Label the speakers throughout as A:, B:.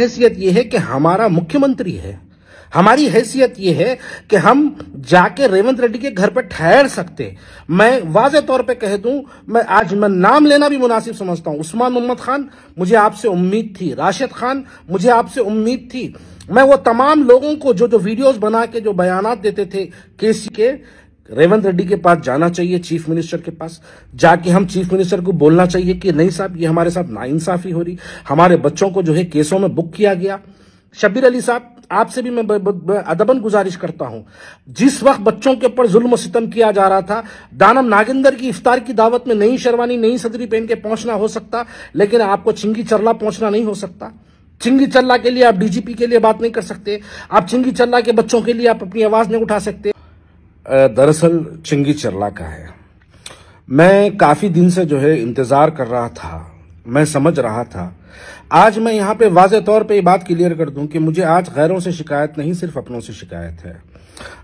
A: हैसियत ये है कि हमारा मुख्यमंत्री है हमारी हैसियत ये है कि हम जाके रेवंत रेड्डी के घर पर ठहर सकते मैं वाज तौर पे कह दूं मैं आज मैं नाम लेना भी मुनासिब समझता हूं उस्मान मोहम्मद खान मुझे आपसे उम्मीद थी राशिद खान मुझे आपसे उम्मीद थी मैं वो तमाम लोगों को जो जो वीडियोस बना के जो बयान देते थे केसी के रेवंत रेड्डी के पास जाना चाहिए चीफ मिनिस्टर के पास जाके हम चीफ मिनिस्टर को बोलना चाहिए कि नहीं साहब ये हमारे साथ नाइंसाफी हो रही हमारे बच्चों को जो है केसों में बुक किया गया शबीर अली साहब आपसे भी मैं अदबन गुजारिश करता हूं जिस वक्त बच्चों के ऊपर जुल्म सितम किया जा रहा था दानम नागेंद्र की इफ्तार की दावत में नई शेरवानी नई सदरी पहन के पहुंचना हो सकता लेकिन आपको चिंगी चरला पहुंचना नहीं हो सकता चिंगी चल्ला के लिए आप डीजीपी के लिए बात नहीं कर सकते आप चिंगी चल्ला के बच्चों के लिए आप अपनी आवाज नहीं उठा सकते दरअसल चिंगी चरला का है मैं काफ़ी दिन से जो है इंतज़ार कर रहा था मैं समझ रहा था आज मैं यहाँ पे वाज तौर पे ये बात क्लियर कर दूं कि मुझे आज गैरों से शिकायत नहीं सिर्फ अपनों से शिकायत है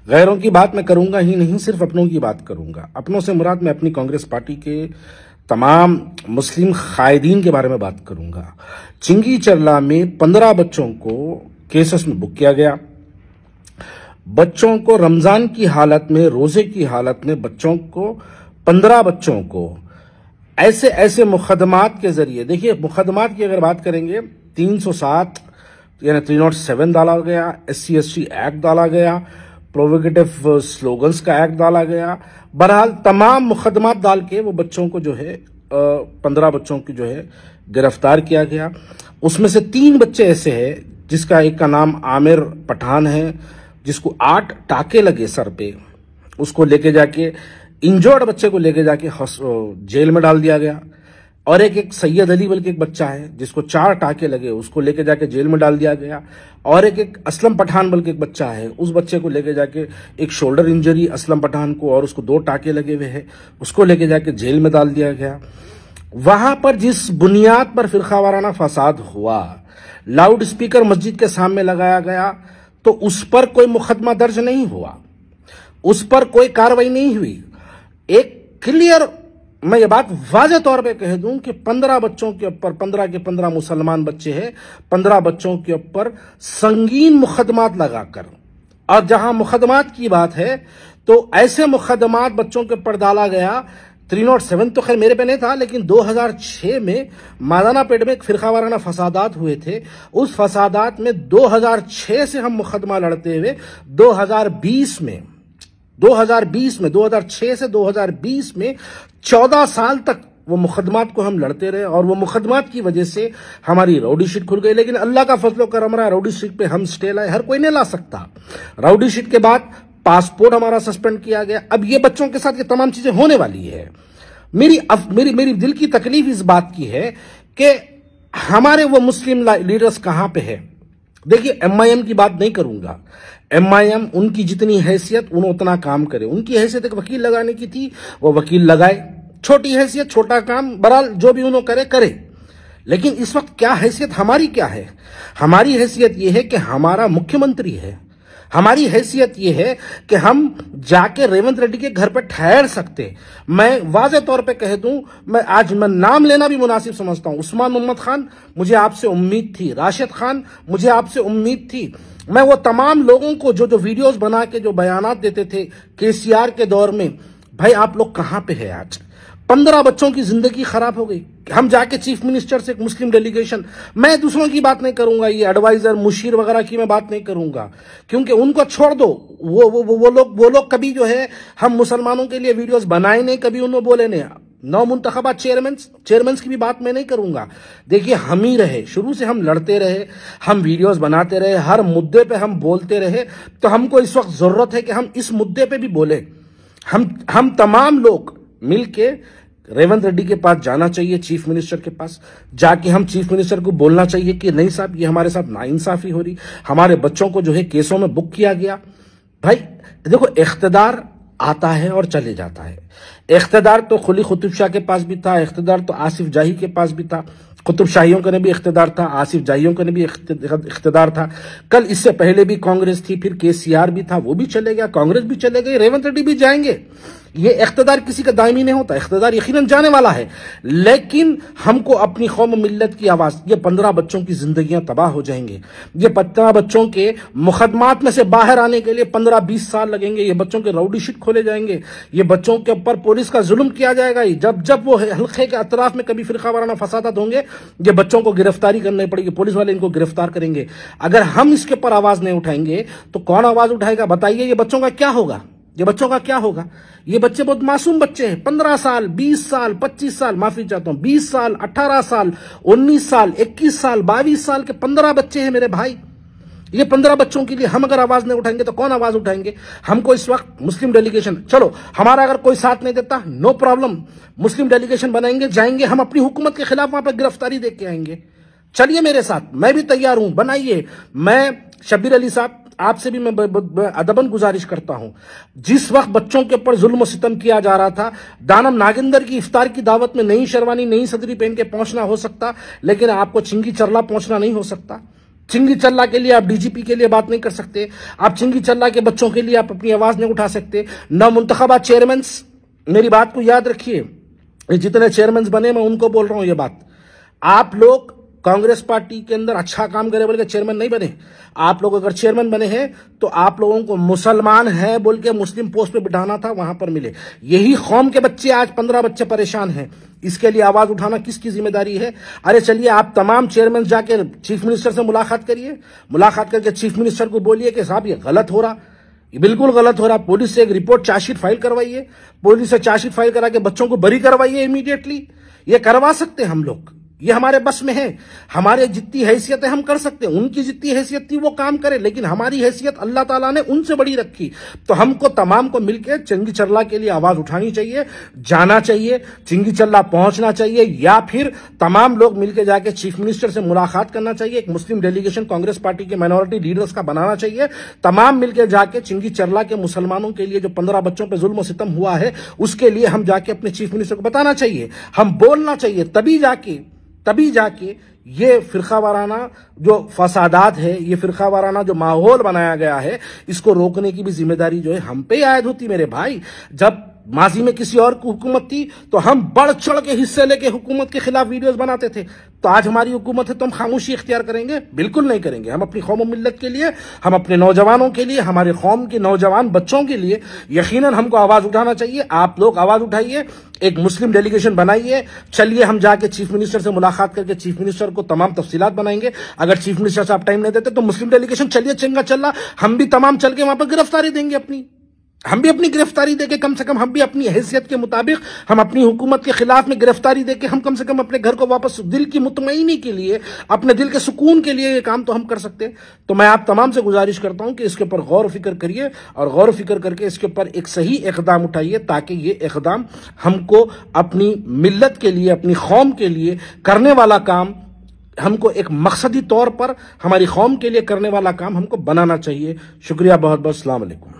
A: गैरों की बात मैं करूंगा ही नहीं सिर्फ अपनों की बात करूंगा अपनों से मुराद मैं अपनी कांग्रेस पार्टी के तमाम मुस्लिम कायदीन के बारे में बात करूंगा चिंगी चरला में पंद्रह बच्चों को केसेस में बुक किया गया बच्चों को रमज़ान की हालत में रोज़े की हालत में बच्चों को पंद्रह बच्चों को ऐसे ऐसे मुकदमात के ज़रिए देखिए मुकदमात की अगर बात करेंगे 307 यानी सेवन डाला गया एस सी एक्ट डाला गया प्रोविगेटिव स्लोगन्स uh, का एक्ट डाला गया बहरहाल तमाम मुकदमात डाल के वो बच्चों को जो है uh, पंद्रह बच्चों की जो है गिरफ्तार किया गया उसमें से तीन बच्चे ऐसे हैं जिसका एक का नाम आमिर पठान है जिसको आठ टाके लगे सर पे उसको लेके जाके इंजोर्ड बच्चे को लेके जाके जेल में डाल दिया गया और एक एक सैयद अली बल्कि एक बच्चा है जिसको चार टाके लगे उसको लेके जाके जेल में डाल दिया गया और एक एक असलम पठान बल्कि एक बच्चा है उस बच्चे को लेके जाके एक शोल्डर इंजरी असलम पठान को और उसको दो टाके लगे हुए हैं उसको लेके जाके जेल में डाल दिया गया वहां पर जिस बुनियाद पर फिरखा वाराना फसाद हुआ लाउड स्पीकर मस्जिद के सामने लगाया गया तो उस पर कोई मुकदमा दर्ज नहीं हुआ उस पर कोई कार्रवाई नहीं हुई एक क्लियर मैं ये बात वाज तौर पे कह दूं कि पंद्रह बच्चों के ऊपर पंद्रह के पंद्रह मुसलमान बच्चे हैं पंद्रह बच्चों के ऊपर संगीन मुकदमात लगाकर और जहां मुकदमात की बात है तो ऐसे मुकदमात बच्चों के ऊपर डाला गया थ्री नॉट सेवन तो खैर मेरे पे नहीं था लेकिन 2006 में मादाना पेट में एक फिरका वाराना फसादात हुए थे उस फसादात में 2006 से हम मुकदमा लड़ते हुए 2020 में 2020 में 2006 से 2020 में 14 साल तक वो मुकदमात को हम लड़ते रहे और वो मुकदमात की वजह से हमारी राउडी शीट खुल गई लेकिन अल्लाह का फसलो करम रहा राउडी शीट पे हम स्टे लाए हर कोई नहीं ला सकता राउडी शीट के बाद पासपोर्ट हमारा सस्पेंड किया गया अब ये बच्चों के साथ ये तमाम चीजें होने वाली है मेरी अफ, मेरी मेरी दिल की तकलीफ इस बात की है कि हमारे वो मुस्लिम लीडर्स कहां पे है देखिए एमआईएम की बात नहीं करूंगा एमआईएम उनकी जितनी हैसियत उन उतना काम करे उनकी हैसियत एक वकील लगाने की थी वो वकील लगाए छोटी हैसियत छोटा काम बहरहाल जो भी उन्होंने करे करे लेकिन इस वक्त क्या हैसियत हमारी क्या है हमारी हैसियत यह है कि हमारा मुख्यमंत्री है हमारी हैसियत यह है कि हम जाके रेवंत रेड्डी के घर पर ठहर सकते मैं वाज तौर पे कह दूं मैं आज मैं नाम लेना भी मुनासिब समझता हूं उस्मान मोहम्मद खान मुझे आपसे उम्मीद थी राशिद खान मुझे आपसे उम्मीद थी मैं वो तमाम लोगों को जो जो वीडियोस बना के जो बयान देते थे केसीआर के दौर में भाई आप लोग कहां पे है आज पंद्रह बच्चों की जिंदगी खराब हो गई हम जाके चीफ मिनिस्टर से एक मुस्लिम डेलीगेशन मैं दूसरों की बात नहीं करूंगा ये एडवाइजर मुशीर वगैरह की मैं बात नहीं करूंगा क्योंकि उनको छोड़ दो वो वो वो, लोग वो लोग कभी जो है हम मुसलमानों के लिए वीडियोस बनाए नहीं कभी उन्होंने बोले नहीं नौ मुंतबा चेयरमैन चेयरमैन की भी बात मैं नहीं करूंगा देखिए हम ही रहे शुरू से हम लड़ते रहे हम वीडियोस बनाते रहे हर मुद्दे पे हम बोलते रहे तो हमको इस वक्त जरूरत है कि हम इस मुद्दे पे भी बोले हम हम तमाम लोग मिल के रेवंत रेड्डी के पास जाना चाहिए चीफ मिनिस्टर के पास जाके हम चीफ मिनिस्टर को बोलना चाहिए कि नहीं साहब ये हमारे साथ नाइंसाफी हो रही हमारे बच्चों को जो है केसों में बुक किया गया भाई देखो इकतदार आता है और चले जाता है इकतदार तो खुली कुतुब शाह के पास भी था इकतदार तो आसिफ जाही के पास भी था कुतुब शाहियों का भी इकतदार था आसिफ जाहियों का भी इकतदार था कल इससे पहले भी कांग्रेस थी फिर केसीआर भी था वो भी चले गया कांग्रेस भी चले गई रेवंत रेड्डी भी जाएंगे ये इकतदार किसी का दायमी नहीं होता इकतदार यकीन जाने वाला है लेकिन हमको अपनी कौम मिलत की आवाज़ ये पंद्रह बच्चों की जिंदगी तबाह हो जाएंगे ये पंद्रह बच्चों के मुकदमात में से बाहर आने के लिए पंद्रह बीस साल लगेंगे ये बच्चों के राउडी शीट खोले जाएंगे ये बच्चों के ऊपर पुलिस का जुल्म किया जाएगा जब जब वो हल्के के अतराफ में कभी फिरका वाराना फसाद होंगे ये बच्चों को गिरफ्तारी करनी पड़ेगी पुलिस वाले इनको गिरफ्तार करेंगे अगर हम इसके ऊपर आवाज़ नहीं उठाएंगे तो कौन आवाज़ उठाएगा बताइए ये बच्चों का क्या होगा ये बच्चों का क्या होगा ये बच्चे बहुत मासूम बच्चे हैं पंद्रह साल बीस साल पच्चीस साल माफी चाहता हूं बीस साल अट्ठारह साल उन्नीस साल इक्कीस साल बाईस साल के पंद्रह बच्चे हैं मेरे भाई ये पंद्रह बच्चों के लिए हम अगर आवाज नहीं उठाएंगे तो कौन आवाज उठाएंगे हमको इस वक्त मुस्लिम डेलीगेशन चलो हमारा अगर कोई साथ नहीं देता नो प्रॉब्लम मुस्लिम डेलीगेशन बनाएंगे जाएंगे हम अपनी हुकूमत के खिलाफ वहां पर गिरफ्तारी देके आएंगे चलिए मेरे साथ मैं भी तैयार हूं बनाइए मैं शब्बीर अली साहब आपसे भी मैं अदबन गुजारिश करता हूं जिस वक्त बच्चों के ऊपर जुल्म सितम किया जा रहा था दानम नागेंद्र की इफ्तार की दावत में नई शर्वानी नई सदरी पहन के पहुंचना हो सकता लेकिन आपको चिंगी चरला पहुंचना नहीं हो सकता चिंगी चल्ला के लिए आप डीजीपी के लिए बात नहीं कर सकते आप चिंगी चल्ला के बच्चों के लिए आप अपनी आवाज नहीं उठा सकते न मुंतबा चेयरमैन मेरी बात को याद रखिए जितने चेयरमैन बने मैं उनको बोल रहा हूं ये बात आप लोग कांग्रेस पार्टी के अंदर अच्छा काम करे बोल के चेयरमैन नहीं बने आप लोग अगर चेयरमैन बने हैं तो आप लोगों को मुसलमान है बोल के मुस्लिम पोस्ट पे बिठाना था वहां पर मिले यही कौम के बच्चे आज पंद्रह बच्चे परेशान हैं इसके लिए आवाज उठाना किसकी जिम्मेदारी है अरे चलिए आप तमाम चेयरमैन जाके चीफ मिनिस्टर से मुलाकात करिए मुलाकात करके चीफ मिनिस्टर को बोलिए कि साहब ये गलत हो रहा बिल्कुल गलत हो रहा पुलिस से एक रिपोर्ट चार्जशीट फाइल करवाइए पुलिस से चार्जशीट फाइल करा के बच्चों को बरी करवाइए इमीडिएटली ये करवा सकते हैं हम लोग ये हमारे बस में है हमारे जितनी हैसियत है हम कर सकते हैं उनकी जितनी हैसियत थी वो काम करे लेकिन हमारी हैसियत अल्लाह ताला ने उनसे बड़ी रखी तो हमको तमाम को मिलकर चिंगी चल्ला के लिए आवाज उठानी चाहिए जाना चाहिए चिंगी चल्ला पहुंचना चाहिए या फिर तमाम लोग मिलकर जाके चीफ मिनिस्टर से मुलाकात करना चाहिए एक मुस्लिम डेलीगेशन कांग्रेस पार्टी के माइनॉरिटी लीडर्स का बनाना चाहिए तमाम मिलकर जाके चिंगी चल्ला के मुसलमानों के लिए जो पंद्रह बच्चों पर जुल्म सितम हुआ है उसके लिए हम जाके अपने चीफ मिनिस्टर को बताना चाहिए हम बोलना चाहिए तभी जाके तभी जाके ये फिरका वाराना जो फसादात है ये फिरका वाराना जो माहौल बनाया गया है इसको रोकने की भी जिम्मेदारी जो है हम पे आयद होती मेरे भाई जब माजी में किसी और की हुकूमत थी तो हम बढ़ चढ़ के हिस्से लेके हुकूमत के खिलाफ वीडियोस बनाते थे तो आज हमारी हुकूमत है तो हम खामोशी इख्तियार करेंगे बिल्कुल नहीं करेंगे हम अपनी कौम मिलत के लिए हम अपने नौजवानों के लिए हमारे कौम के नौजवान बच्चों के लिए यकीन हमको आवाज उठाना चाहिए आप लोग आवाज उठाइए एक मुस्लिम डेलीगेशन बनाइए चलिए हम जाके चीफ मिनिस्टर से मुलाकात करके चीफ मिनिस्टर को तमाम तफसीत बनाएंगे अगर चीफ मिनिस्टर साहब टाइम नहीं देते तो मुस्लिम डेलीगेशन चलिए चंगा चल रहा हम भी तमाम चल के वहां पर गिरफ्तारी देंगे अपनी हम भी अपनी गिरफ्तारी देके कम से कम हम भी अपनी हैसियत के मुताबिक हम अपनी हुकूमत के खिलाफ में गिरफ्तारी देके हम कम से कम अपने घर को वापस दिल की मुतमईनी के लिए अपने दिल के सुकून के लिए ये काम तो हम कर सकते हैं तो मैं आप तमाम से गुजारिश करता हूं कि इसके ऊपर गौर फिक्र करिए और गौर फिक्र करके इसके ऊपर एक सही इकदाम उठाइए ताकि ये इकदाम हमको अपनी मिलत के लिए अपनी कौम के लिए करने वाला काम हमको एक मकसदी तौर पर हमारी कौम के लिए करने वाला काम हमको बनाना चाहिए शुक्रिया बहुत बहुत सलामकुम